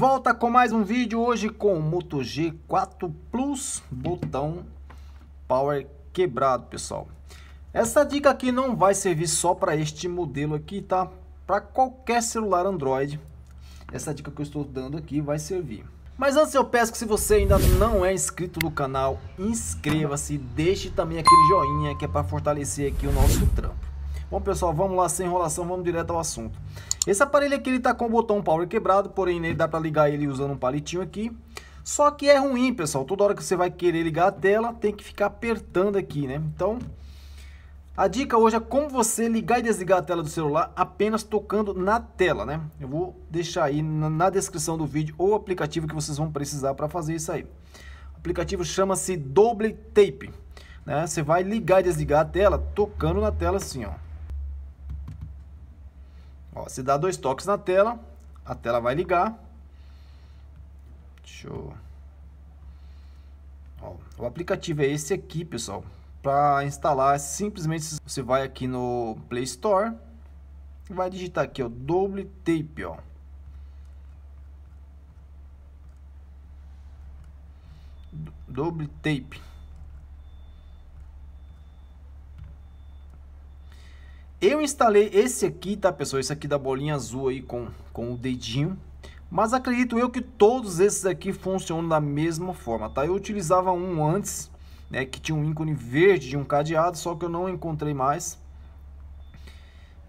volta com mais um vídeo hoje com o Moto G4 Plus botão power quebrado, pessoal. Essa dica aqui não vai servir só para este modelo aqui, tá? Para qualquer celular Android, essa dica que eu estou dando aqui vai servir. Mas antes eu peço que se você ainda não é inscrito no canal, inscreva-se, deixe também aquele joinha que é para fortalecer aqui o nosso trampo. Bom pessoal, vamos lá sem enrolação, vamos direto ao assunto. Esse aparelho aqui ele tá com o botão power quebrado, porém ele né, dá para ligar ele usando um palitinho aqui. Só que é ruim, pessoal. Toda hora que você vai querer ligar a tela, tem que ficar apertando aqui, né? Então, a dica hoje é como você ligar e desligar a tela do celular apenas tocando na tela, né? Eu vou deixar aí na descrição do vídeo ou aplicativo que vocês vão precisar para fazer isso aí. O aplicativo chama-se Double Tape. Né? Você vai ligar e desligar a tela tocando na tela assim, ó. Ó, você dá dois toques na tela, a tela vai ligar. Deixa eu... Ó, o aplicativo é esse aqui, pessoal. Para instalar, simplesmente você vai aqui no Play Store e vai digitar aqui, o Double Tape, ó. Double Tape. Eu instalei esse aqui, tá, pessoal? Esse aqui da bolinha azul aí com, com o dedinho. Mas acredito eu que todos esses aqui funcionam da mesma forma, tá? Eu utilizava um antes, né, que tinha um ícone verde de um cadeado, só que eu não encontrei mais.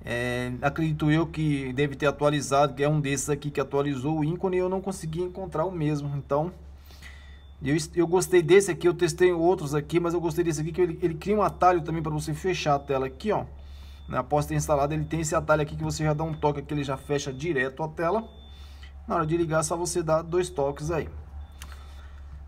É, acredito eu que deve ter atualizado, que é um desses aqui que atualizou o ícone e eu não consegui encontrar o mesmo. Então, eu, eu gostei desse aqui, eu testei outros aqui, mas eu gostei desse aqui que ele, ele cria um atalho também para você fechar a tela aqui, ó. Né? Após ter instalado, ele tem esse atalho aqui que você já dá um toque que ele já fecha direto a tela. Na hora de ligar, é só você dar dois toques aí.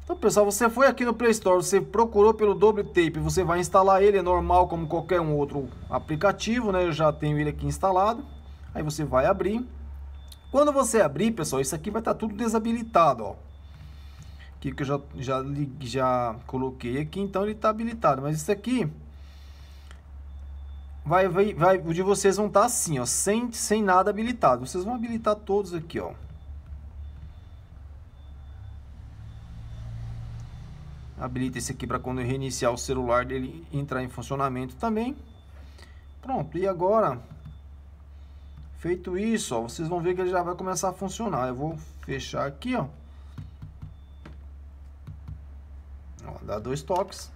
Então, pessoal, você foi aqui no Play Store, você procurou pelo Double Tape, você vai instalar ele, é normal como qualquer um outro aplicativo, né? Eu já tenho ele aqui instalado. Aí você vai abrir. Quando você abrir, pessoal, isso aqui vai estar tá tudo desabilitado, ó. Aqui que eu já, já, já coloquei aqui, então ele está habilitado. Mas isso aqui vai, vai, vai, o de vocês vão estar tá assim, ó, sem, sem nada habilitado. Vocês vão habilitar todos aqui, ó. Habilita esse aqui para quando eu reiniciar o celular dele entrar em funcionamento também. Pronto, e agora, feito isso, ó, vocês vão ver que ele já vai começar a funcionar. Eu vou fechar aqui, ó. ó dá dois toques,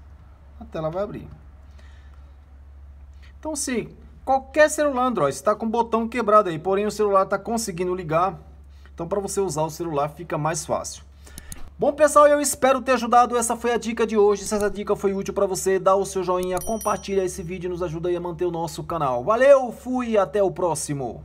a tela vai abrir. Então, se qualquer celular Android está com o botão quebrado aí, porém o celular está conseguindo ligar, então para você usar o celular fica mais fácil. Bom pessoal, eu espero ter ajudado, essa foi a dica de hoje, se essa dica foi útil para você, dá o seu joinha, compartilha esse vídeo, nos ajuda aí a manter o nosso canal. Valeu, fui, até o próximo!